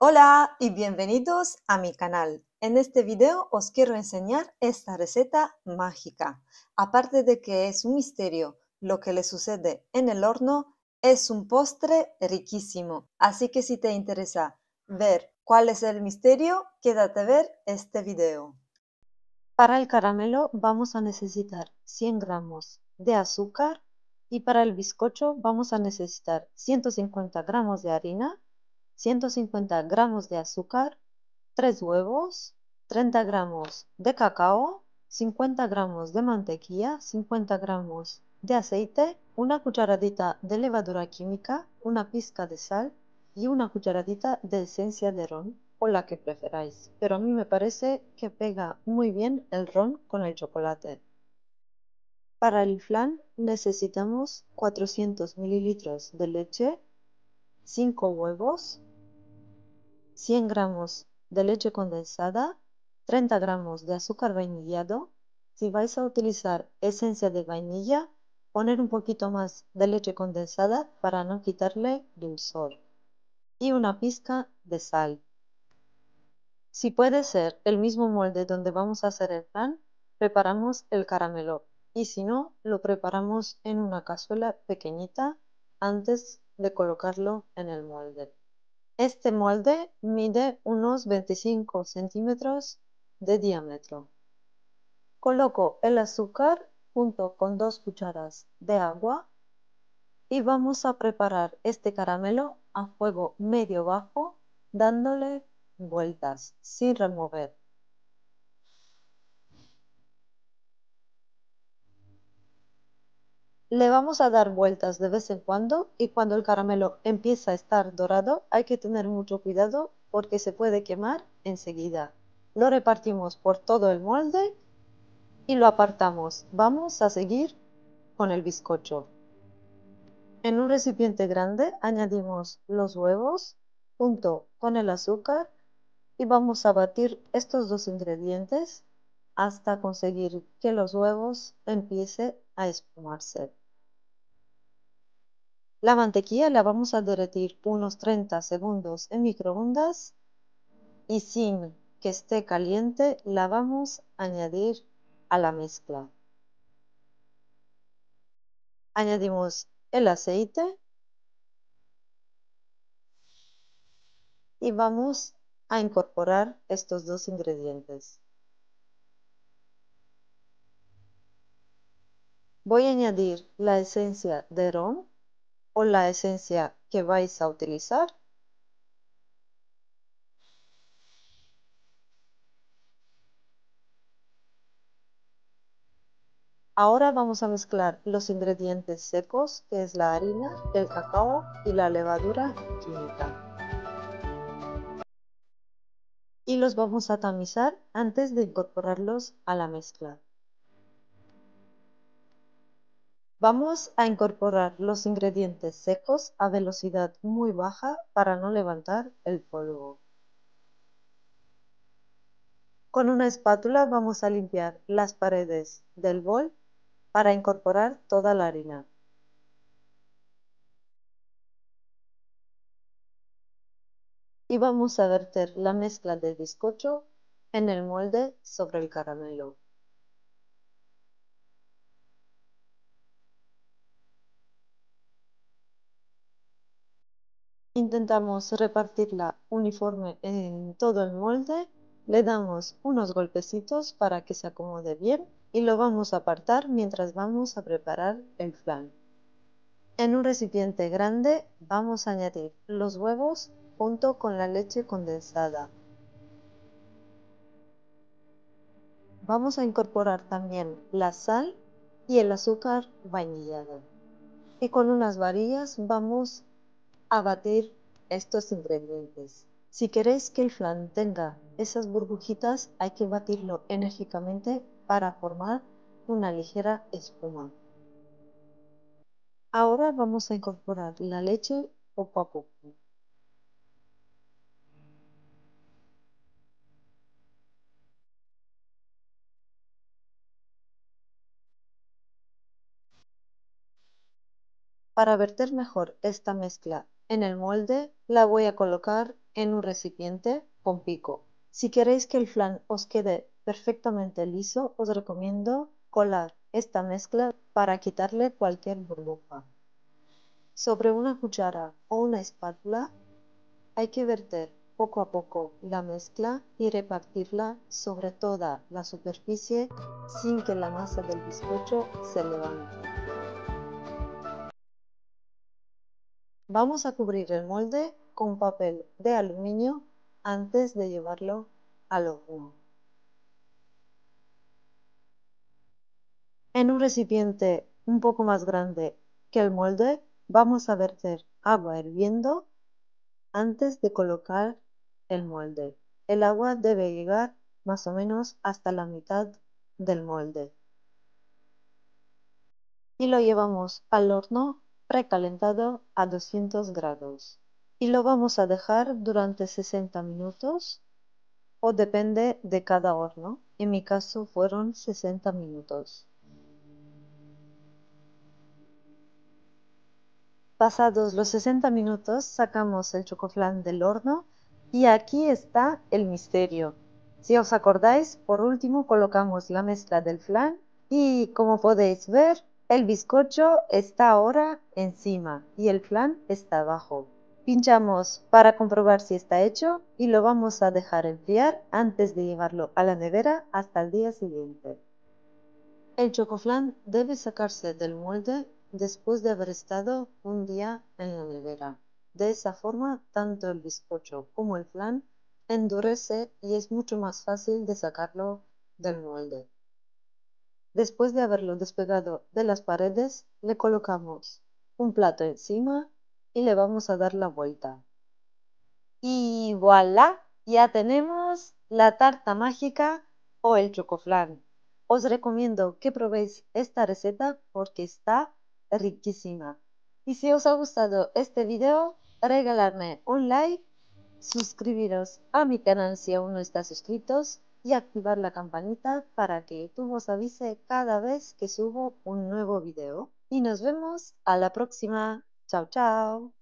Hola y bienvenidos a mi canal. En este video os quiero enseñar esta receta mágica. Aparte de que es un misterio lo que le sucede en el horno, es un postre riquísimo. Así que si te interesa ver cuál es el misterio, quédate a ver este video. Para el caramelo vamos a necesitar 100 gramos de azúcar y para el bizcocho vamos a necesitar 150 gramos de harina 150 gramos de azúcar, 3 huevos, 30 gramos de cacao, 50 gramos de mantequilla, 50 gramos de aceite, una cucharadita de levadura química, una pizca de sal y una cucharadita de esencia de ron o la que preferáis. Pero a mí me parece que pega muy bien el ron con el chocolate. Para el flan necesitamos 400 mililitros de leche, 5 huevos, 100 gramos de leche condensada, 30 gramos de azúcar vainillado. Si vais a utilizar esencia de vainilla, poner un poquito más de leche condensada para no quitarle dulzor y una pizca de sal. Si puede ser el mismo molde donde vamos a hacer el pan, preparamos el caramelo y si no, lo preparamos en una cazuela pequeñita antes de colocarlo en el molde. Este molde mide unos 25 centímetros de diámetro. Coloco el azúcar junto con dos cucharas de agua y vamos a preparar este caramelo a fuego medio bajo dándole vueltas sin remover. Le vamos a dar vueltas de vez en cuando y cuando el caramelo empieza a estar dorado hay que tener mucho cuidado porque se puede quemar enseguida. Lo repartimos por todo el molde y lo apartamos. Vamos a seguir con el bizcocho. En un recipiente grande añadimos los huevos junto con el azúcar y vamos a batir estos dos ingredientes hasta conseguir que los huevos empiecen a espumarse. La mantequilla la vamos a derretir unos 30 segundos en microondas y sin que esté caliente la vamos a añadir a la mezcla. Añadimos el aceite y vamos a incorporar estos dos ingredientes. Voy a añadir la esencia de ron la esencia que vais a utilizar. Ahora vamos a mezclar los ingredientes secos, que es la harina, el cacao y la levadura química. Y los vamos a tamizar antes de incorporarlos a la mezcla. Vamos a incorporar los ingredientes secos a velocidad muy baja para no levantar el polvo. Con una espátula vamos a limpiar las paredes del bol para incorporar toda la harina. Y vamos a verter la mezcla de bizcocho en el molde sobre el caramelo. intentamos repartirla uniforme en todo el molde, le damos unos golpecitos para que se acomode bien y lo vamos a apartar mientras vamos a preparar el flan. En un recipiente grande vamos a añadir los huevos junto con la leche condensada. Vamos a incorporar también la sal y el azúcar vainillado. Y con unas varillas vamos a batir estos ingredientes. Si queréis que el flan tenga esas burbujitas, hay que batirlo enérgicamente para formar una ligera espuma. Ahora vamos a incorporar la leche poco a poco. Para verter mejor esta mezcla en el molde, la voy a colocar en un recipiente con pico. Si queréis que el flan os quede perfectamente liso, os recomiendo colar esta mezcla para quitarle cualquier burbuja. Sobre una cuchara o una espátula hay que verter poco a poco la mezcla y repartirla sobre toda la superficie sin que la masa del bizcocho se levante. Vamos a cubrir el molde con papel de aluminio antes de llevarlo al horno. En un recipiente un poco más grande que el molde vamos a verter agua hirviendo antes de colocar el molde. El agua debe llegar más o menos hasta la mitad del molde. Y lo llevamos al horno precalentado a 200 grados y lo vamos a dejar durante 60 minutos o depende de cada horno. En mi caso fueron 60 minutos. Pasados los 60 minutos sacamos el chocoflan del horno y aquí está el misterio. Si os acordáis, por último colocamos la mezcla del flan y como podéis ver, el bizcocho está ahora encima y el flan está abajo. Pinchamos para comprobar si está hecho y lo vamos a dejar enfriar antes de llevarlo a la nevera hasta el día siguiente. El chocoflan debe sacarse del molde después de haber estado un día en la nevera. De esa forma, tanto el bizcocho como el flan endurece y es mucho más fácil de sacarlo del molde. Después de haberlo despegado de las paredes, le colocamos un plato encima y le vamos a dar la vuelta. Y voilà, ya tenemos la tarta mágica o el chocoflan. Os recomiendo que probéis esta receta porque está riquísima. Y si os ha gustado este video, regalarme un like, suscribiros a mi canal si aún no estás suscritos y activar la campanita para que tú os avise cada vez que subo un nuevo video. Y nos vemos a la próxima. Chao, chao.